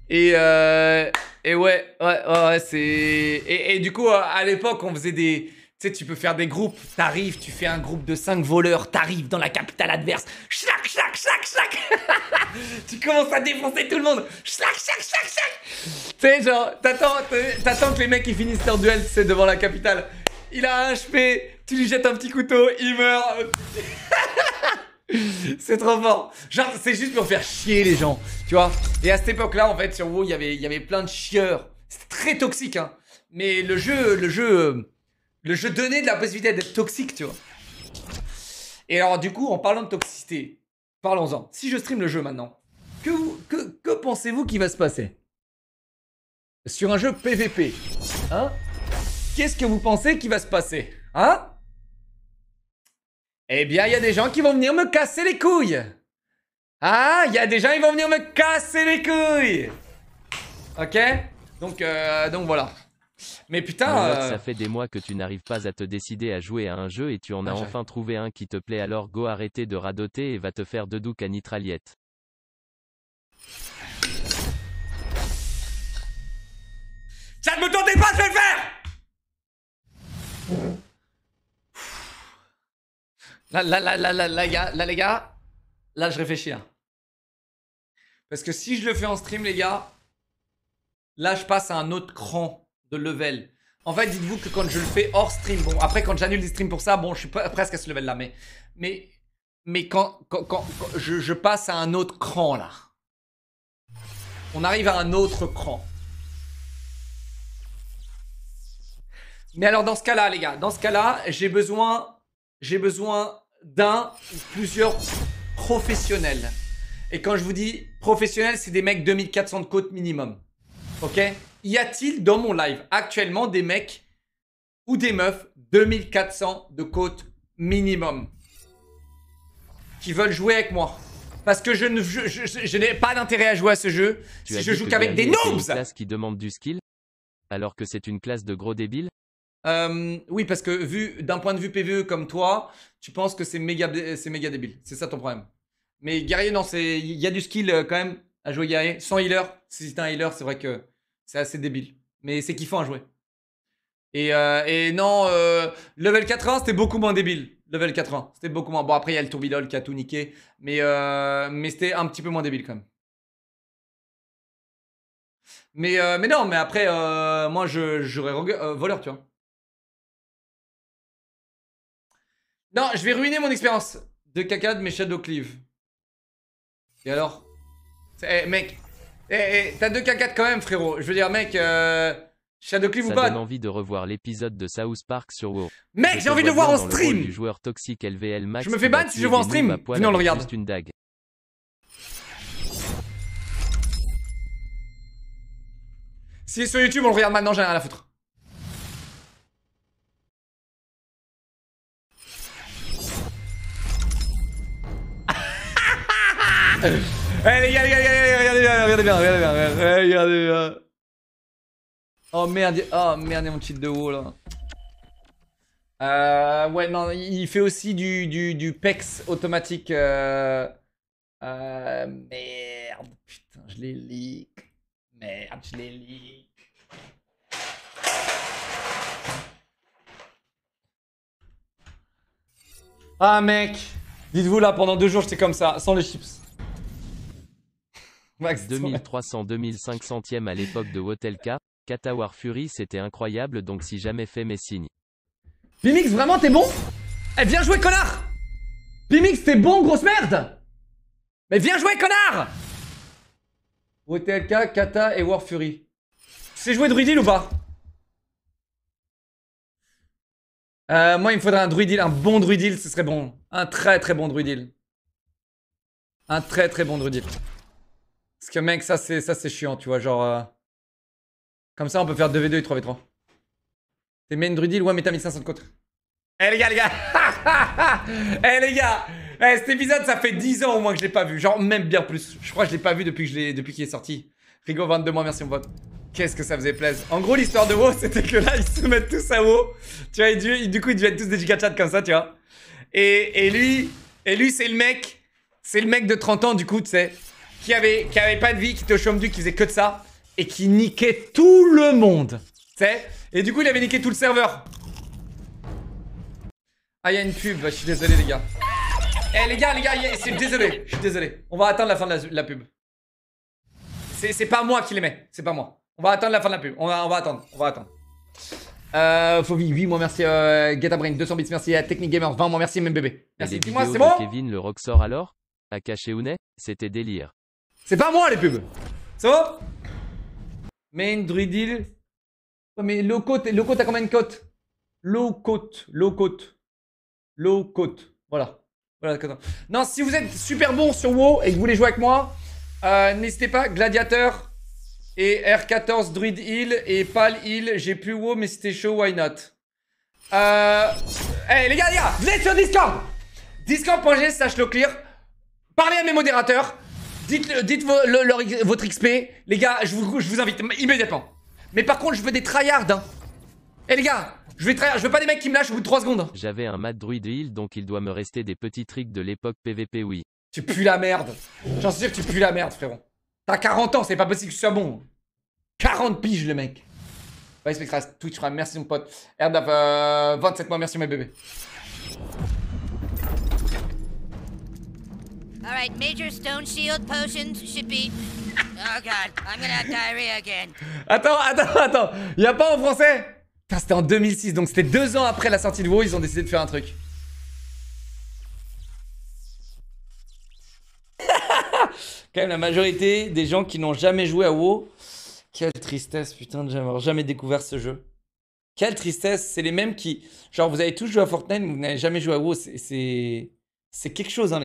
Et, euh, et ouais, ouais, ouais, c'est. Et, du coup, à l'époque, on faisait des. Tu sais, tu peux faire des groupes. T'arrives, tu fais un groupe de 5 voleurs, t'arrives dans la capitale adverse. Chlac, chlac, chlac, chlac [laughs] Tu commences à défoncer tout le monde. Chlac, chlac, chlac, chlac Tu sais, genre, t'attends que les mecs ils finissent leur duel, c'est devant la capitale. Il a un HP, tu lui jettes un petit couteau, il meurt. [laughs] [laughs] C'est trop fort. Genre, c'est juste pour faire chier les gens, tu vois. Et à cette époque-là, en fait, sur WoW, il y avait, y avait plein de chieurs. C'était très toxique, hein. Mais le jeu, le jeu, le jeu donnait de la possibilité d'être toxique, tu vois. Et alors, du coup, en parlant de toxicité, parlons-en. Si je stream le jeu maintenant, que, que, que pensez-vous qui va se passer Sur un jeu PVP, hein Qu'est-ce que vous pensez qui va se passer Hein eh bien, il y a des gens qui vont venir me casser les couilles. Ah, il y a des gens qui vont venir me casser les couilles. Ok donc, euh, donc voilà. Mais putain. Euh, ça fait des mois que tu n'arrives pas à te décider à jouer à un jeu et tu en as enfin trouvé un qui te plaît, alors go arrêter de radoter et va te faire de à nitraliette. Ça ne me tentez pas, de le faire Là, là, là, là, là, les gars, là, je réfléchis. Hein. Parce que si je le fais en stream, les gars, là, je passe à un autre cran de level. En fait, dites-vous que quand je le fais hors stream, bon, après, quand j'annule les streams pour ça, bon, je suis presque à ce level-là, mais, mais, mais quand, quand, quand, je, je passe à un autre cran, là. On arrive à un autre cran. Mais alors, dans ce cas-là, les gars, dans ce cas-là, j'ai besoin j'ai besoin d'un ou plusieurs professionnels. Et quand je vous dis professionnels, c'est des mecs 2400 de côte minimum. Ok Y a-t-il dans mon live actuellement des mecs ou des meufs 2400 de côte minimum qui veulent jouer avec moi parce que je n'ai pas d'intérêt à jouer à ce jeu si je joue qu'avec des noobs. Une classe qui demande du skill alors que c'est une classe de gros débiles euh, oui, parce que vu d'un point de vue PVE comme toi, tu penses que c'est méga, c'est méga débile. C'est ça ton problème. Mais guerrier, non, c'est il y a du skill euh, quand même à jouer guerrier. Sans healer, si t'es un healer, c'est vrai que c'est assez débile. Mais c'est kiffant à jouer. Et, euh, non, Level 4-1 c'était beaucoup moins débile. Level 4-1 c'était beaucoup moins. Bon, après, il y a le tourbillon qui a tout niqué. Mais, mais c'était un petit peu moins débile quand même. Mais, mais non, mais après, moi, je, j'aurais voleur, tu vois. Non, je vais ruiner mon expérience de caca de mes Shadow Cleave. Et alors eh, mec Eh, eh t'as deux caca quand même, frérot. Je veux dire, mec, euh... Shadow Cleave ou pas Ça envie de revoir l'épisode de South Park sur WoW. Mec, j'ai envie de le voir en stream du joueur toxique LVL Max Je me fais ban si je vois en stream Venez, on le regarde. C'est une dague. Si sur YouTube, on le regarde maintenant, j'ai rien à la foutre. Eh les gars, regardez bien, regardez bien, regardez bien, eh, Oh merde, oh merde, mon cheat de haut hein. là. Euh, ouais, non, il fait aussi du, du, du PEX automatique. Euh, euh, merde, putain, je l'ai leak. Merde, je l'ai leak. Ah mec, dites-vous là, pendant deux jours j'étais comme ça, sans les chips. 2300 2500 ème à l'époque de Wotelka. Katawar Fury c'était incroyable donc si jamais fait mes signes. Pimix vraiment t'es bon Eh viens jouer connard Pimix t'es bon grosse merde Mais viens jouer connard Wotelka, Kata et War Fury. C'est jouer Druidil ou pas euh, Moi il me faudrait un Druidil, un bon Druidil ce serait bon. Un très très bon Druidil. Un très très bon Druidil. Parce que mec, ça c'est ça c'est chiant, tu vois, genre... Euh, comme ça, on peut faire 2v2 et 3v3. C'est main Drudil, ouais, mais t'as 1500 contre. Eh les gars, les gars [laughs] Eh les gars Eh cet épisode, ça fait 10 ans au moins que je l'ai pas vu. Genre même bien plus. Je crois que je l'ai pas vu depuis qu'il est sorti. Rigo, 22 mois, merci mon pote. Qu'est-ce que ça faisait plaisir. En gros, l'histoire de WoW, [laughs] c'était que là, ils se mettent tous à WoW. Tu vois, du, coup, ils deviennent tous des gigachats comme ça, tu vois. Et, et lui, et lui c'est le mec... C'est le mec de 30 ans, du coup, tu sais qui avait, pas de vie, qui était au chômage du, qui faisait que de ça, et qui niquait tout le monde. Tu sais Et du coup, il avait niqué tout le serveur. Ah, y il a une pub, je suis désolé, les gars. Eh, les gars, les gars, c'est désolé, je suis désolé. On va attendre la fin de la, pub. C'est pas moi qui les mets, c'est pas moi. On va attendre la fin de la pub, on va, on va attendre, on va attendre. Euh, 8 mois, merci. Euh, GetaBrain, 200 bits, merci. À Technic Gamers, 20 mois, merci. Même bébé. Merci, dis-moi, c'est bon. Kevin le Roxor alors À caché c'était délire. C'est pas moi les pubs. Ça va Main, Druid mais low cote, low cote, t'as combien de cotes Low cote, low cote. Low cote. Voilà. Voilà, Non, si vous êtes super bon sur WoW et que vous voulez jouer avec moi, euh, n'hésitez pas, Gladiateur et R14 Druid Hill et Pal Heal. J'ai plus WoW, mais c'était chaud, why not Eh, les gars, les venez sur Discord Discord.g slash clear. Parlez à mes modérateurs. Dites, euh, votre XP. Les gars, je vous, je vous invite immédiatement. Mais par contre, je veux des tryhards. Hein. Eh les gars, je, vais je veux pas des mecs qui me lâchent au bout de 3 secondes. Hein. J'avais un mat druide heal, donc il doit me rester des petits tricks de l'époque PVP, oui. Tu pues la merde. J'en suis sûr que tu pues la merde, frérot. T'as 40 ans, c'est pas possible que tu sois bon. 40 piges, le mec. Bye, Spectra, Twitch, merci mon pote. 27 euh, mois, merci mes bébés right, major stone shield potions should be... Oh god, I'm have diarrhea again. [laughs] Attends, attends, attends. a pas en français c'était en 2006, donc c'était deux ans après la sortie de WoW, ils ont décidé de faire un truc. [laughs] Quand même, la majorité des gens qui n'ont jamais joué à WoW, quelle tristesse, putain, de jamais, jamais découvert ce jeu. Quelle tristesse, c'est les mêmes qui... Genre, vous avez tous joué à Fortnite, vous n'avez jamais joué à WoW, c'est... C'est quelque chose, hein.